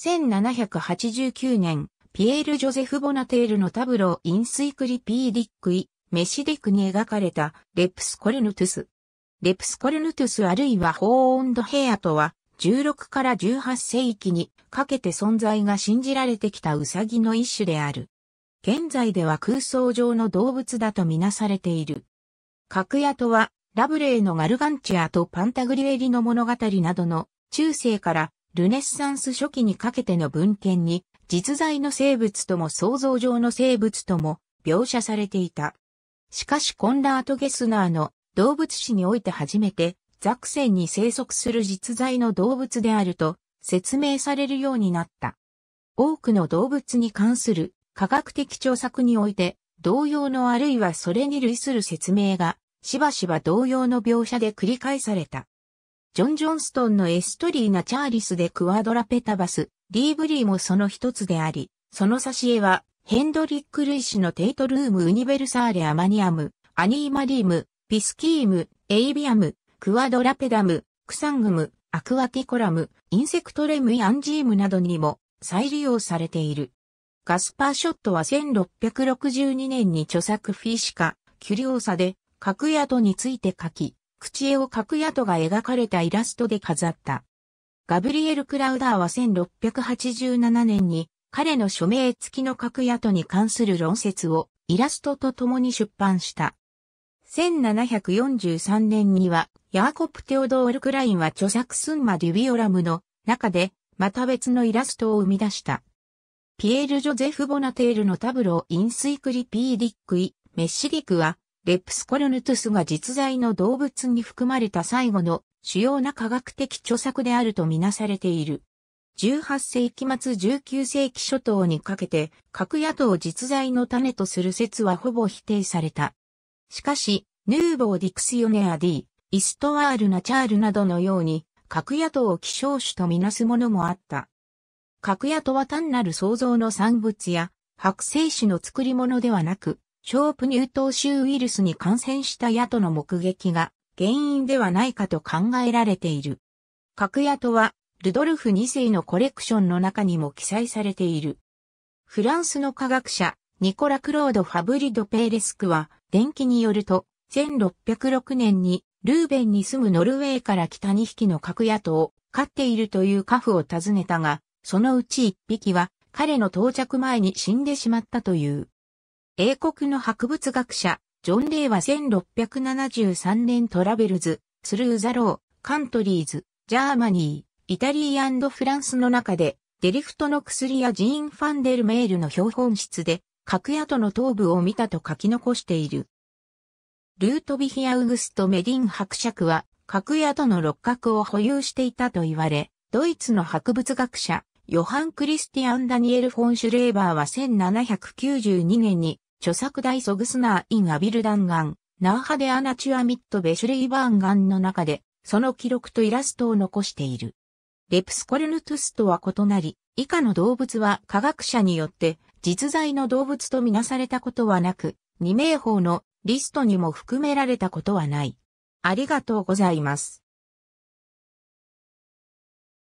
1789年、ピエール・ジョゼフ・ボナテールのタブロー・インスイクリピーディックイ、メシディクに描かれたレプスコルヌトゥス。レプスコルヌトゥスあるいはホーオンドヘアとは、16から18世紀にかけて存在が信じられてきたウサギの一種である。現在では空想上の動物だとみなされている。格野とは、ラブレーのガルガンチアとパンタグリエリの物語などの中世からルネッサンス初期にかけての文献に、実在の生物とも想像上の生物とも描写されていた。しかしコンラート・ゲスナーの動物史において初めて、ザクセンに生息する実在の動物であると説明されるようになった。多くの動物に関する科学的調索において、同様のあるいはそれに類する説明が、しばしば同様の描写で繰り返された。ジョン・ジョンストンのエストリーナ・チャーリスでクワドラペタバス、リーブリーもその一つであり、その挿絵は、ヘンドリック・ルイ氏のテイトルーム・ウニベルサーレ・アマニアム、アニーマリーム、ピスキーム、エイビアム、クワドラペダム、クサングム、アクアティコラム、インセクトレムイアンジームなどにも再利用されている。ガスパーショットは1662年に著作フィーシカ、キュリオーサで、格宿について書き、口絵を角宿が描かれたイラストで飾った。ガブリエル・クラウダーは1687年に彼の署名付きの角宿に関する論説をイラストと共に出版した。1743年にはヤーコプ・テオドール・クラインは著作スンマ・デュビオラムの中でまた別のイラストを生み出した。ピエール・ジョゼフ・ボナテールのタブロー・インスイクリピーディックイ・メッシディクはレプスコルヌトゥスが実在の動物に含まれた最後の主要な科学的著作であるとみなされている。18世紀末19世紀初頭にかけて、核野党実在の種とする説はほぼ否定された。しかし、ヌーボー・ディクスヨネア・ディ、イストワール・ナチャールなどのように、核野党を希少種とみなすものもあった。核野党は単なる創造の産物や、白製種の作り物ではなく、ープ乳頭臭ウイルスに感染した野との目撃が原因ではないかと考えられている。角野とは、ルドルフ2世のコレクションの中にも記載されている。フランスの科学者、ニコラ・クロード・ファブリ・ド・ペーレスクは、電気によると、1606年に、ルーベンに住むノルウェーから来た2匹の角野とを飼っているというカフを訪ねたが、そのうち1匹は、彼の到着前に死んでしまったという。英国の博物学者、ジョン・レイは1673年トラベルズ、スルーザロー、カントリーズ、ジャーマニー、イタリーフランスの中で、デリフトの薬やジーン・ファンデル・メールの標本室で、格野との頭部を見たと書き残している。ルートビヒアウグスト・メディン伯爵は、格野との六角を保有していたと言われ、ドイツの博物学者、ヨハン・クリスティアン・ダニエル・フォン・シュレーバーは1792年に著作大ソグスナーインアビル弾丸、ナーハデアナチュアミットベシュレイバーンガンの中で、その記録とイラストを残している。レプスコルヌトゥスとは異なり、以下の動物は科学者によって実在の動物とみなされたことはなく、二名法のリストにも含められたことはない。ありがとうございます。